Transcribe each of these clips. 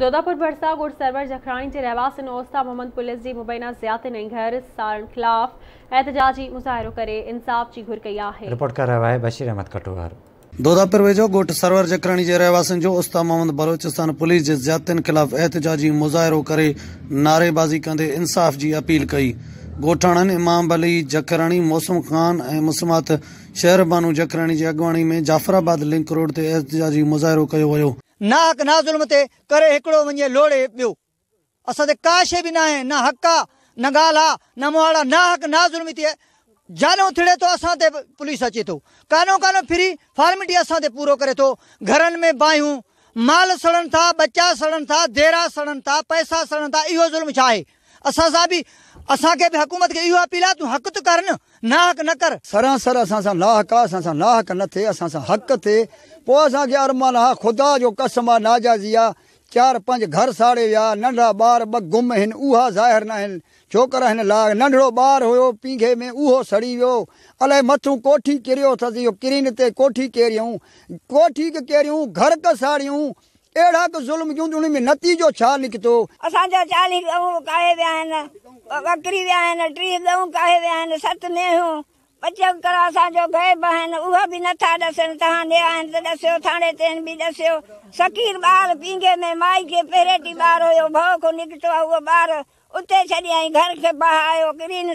દોદાપુર ભરસા good server જખરાણી રહેવાસી ઓસ્તા Mohammad police મુબૈના ઝિયાત ने घर सारण खिलाफ एहतजाजी मुजाहिरो इंसाफ जी घुर कई आहे रिपोर्ट कर रहा है बशीर अहमद कटुवार दोदापुर वेझो ॻोठ सरवर जखराणी जे रहवासियुनि जो उस्ता मोहम्मद बलोचिस्तान पुलिस जे ज़्यादतियुनि ख़िलाफ़ एहतजाजी मुज़ाहिरो नारेबाज़ी कंदे इंसाफ़ जी अपील कई ॻोठाणनि इमाम अली जखराणी मौसम ख़ान ऐं मुस्मात शहर बानू जखराणी जी में जाफ़राबाद लिंक रोड ते एहतजाजी मुज़ाहिरो ना ज़ुल्म ते करे हिकिड़ो वञे लोड़े ॿियो असां ते का शइ बि न आहे न हक़ आहे न ॻाल्हि आहे न मुहड़ा ना ज़ुल्म थिए जानो थिड़े थो असां ते पुलिस अचे थो कानो कानो फिरी फॉर्मेलिटी असां ते पूरो करे थो घरनि में बाहियूं माल सड़नि था ॿचा सड़नि था देरा सड़नि था पैसा सड़नि था इहो ज़ुल्म छा आहे हुकूमत अपील हक़ हक कर न सर सर असां सां नाहक आहे असां सां नाहक न थिए असां सां हक़ु थिए पोइ असांखे अरमान माना ख़ुदा जो कसम आहे नाज़ाज़ी आहे चारि पंज घर साड़े विया नंढा ॿार ॿ गुम आहिनि उहा ज़ाहिर न आहिनि छोकिरा आहिनि ला नंढिड़ो ॿार हुयो पीघे में उहो सड़ी वियो अलाए मथां कोठी किरियो अथसि क्रीन ते कोठी कयूं कोठी केरियूं घर काड़ियूं एड़ा तो जुल्म क्यों नतीजो छा निकतो असान जा चाली काहे वया है बकरी वया है ना ट्री काहे वया है सत ने हो बच्चे करा सा जो गए बहन ओ भी न था दसन तहां ने आ तो दसो थाने सकीर बाल पिंगे ने माई के पेरे टी बारो यो भो को निकतो वो बार उते छडी घर के बहायो ग्रीन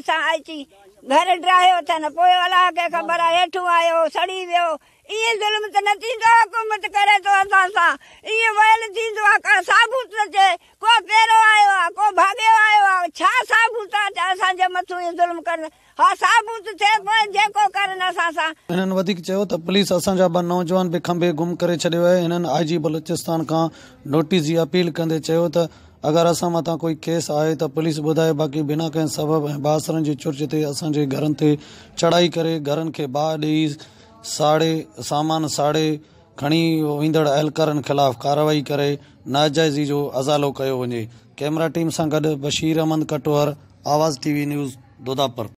घर ड्रायो तन पोए वाला के खबर है एठु आयो सड़ी वयो ई जुलम त न थींदो हुकूमत करे तो असा सा ई वेल थींदो का साबूत न जे को पेरो आयो आ को भागे आयो आ छा साबूत आ जा सा जे मथु ई जुलम हा साबूत थे को जे को कर न सा सा चयो त पुलिस असा जा नौजवान बे खंबे गुम करे नोटिस जी अपील कंदे चयो त अगर अस मत कोई केस आए तो पुलिस बुधाए बाक़ी बिना कें सबब ऐं के चुर्च चुर्ज ते घर घरनि चढ़ाई कर घर के बाह ॾेई साड़े सामान साड़े खड़ी ईंदड़ अहलकारनि खिलाफ़ कार्रवाई कर नाजायजी जो अज़ालो किया वे कैमरा टीम से गड बशीर अहमद कटोहर आवाज़ टीवी न्यूज़ दुदापुर